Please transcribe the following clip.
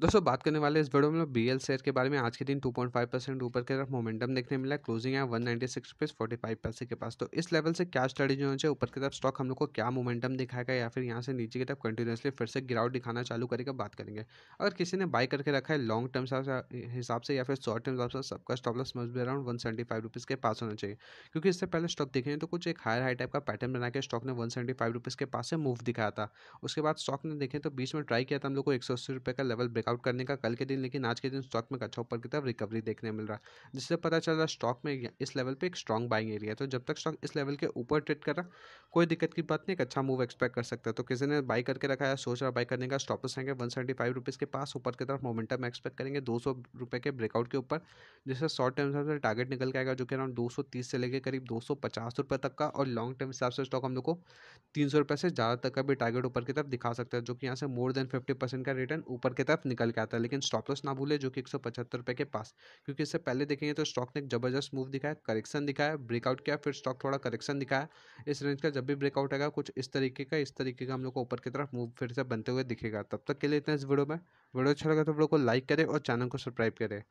दोस्तों बात करने वाले इस वीडियो में बी एल शेयर के बारे में आज के दिन 2.5 परसेंट ऊपर की तरफ मोमेंटम देखने मिला क्लोजिंग है 196 ninety six rupees forty five पैसे के पास तो इस लेवल से क्या स्टडी होनी चाहिए ऊपर की तरफ स्टॉक हम लोग को क्या मोमेंटम दिखाएगा या फिर यहाँ से नीचे की तरफ कंटिन्यूसली फिर से गिरावट दिखाना चालू करेगा बात करेंगे अगर किसी ने बाई करके रखा है लॉन्ग टर्म हिसाब से या फिर शॉर्ट टर्म हिसाब से सबका स्टॉप लॉस मस्ट भी around one seventy five rupees के पास होना चाहिए क्योंकि इससे पहले स्टॉक देखें तो कुछ एक हायर हाई टाइप का पैटर्न बना के स्टॉक ने वन सेवेंटी फाइव रुपीज़ के पास से मूव दिखाया था उसके बाद स्टॉक ने देखें तो बीच में ट्राई किया था हम लोग को एक सौ अस्सी रुपये का लेवल ब्रेक चेकआउट करने का कल के दिन लेकिन आज के दिन स्टॉक में अच्छा ऊपर की तरफ रिकवरी देखने मिल रहा है जिससे पता चल रहा स्टॉक में इस लेवल पर एक स्ट्रॉन्ग बाइंग एरिया तो जब तक स्टॉक इस लेवल के ऊपर ट्रेड कर रहा कोई दिक्कत की बात नहीं एक अच्छा मूव एक्सपेक्ट कर सकता है तो किसी ने बाई करके रखा है सोच रहा बाई करने का स्टॉप रहेंगे वन सेवेंटी फाइव रुपीज़ के पास ऊपर की तरफ मोमेंटम एक्सपेक्ट करेंगे दो सौ रुपये के ब्रेकआउट के ऊपर जिससे शॉर्ट टर्म हिसाब से टारगेट निकल के आएगा जो कि अराउंड दो सौ तीस से लेकर करीब दो सौ पचास रुपये तक का और लॉन्ग टर्म हिसाब से स्टॉक हम लोग को तीन सौ रुपये से ज़्यादा तक का भी टारगेट ऊपर की तरफ दिखा सकता है जो कि यहाँ से मोर देन फिफ्टी परसेंट का रिटर्न ऊपर की तरफ निकल के आता है लेकिन स्टॉप लॉस ना भूले जो कि एक रुपए के पास क्योंकि इससे पहले देखेंगे तो स्टॉक ने एक जबरदस्त मूव दिखाया करेक्शन दिखाया ब्रेकआउट किया फिर स्टॉक थोड़ा करेक्शन दिखाया इस रेंज का जब भी ब्रेकआउट आएगा कुछ इस तरीके का इस तरीके का हम लोग को ऊपर की तरफ मूव फिर से बनते हुए दिखेगा तब तक के लिए इतना इस वीडियो में वीडियो अच्छा लगा तो वीडियो को लाइक करें और चैनल को सब्सक्राइब करें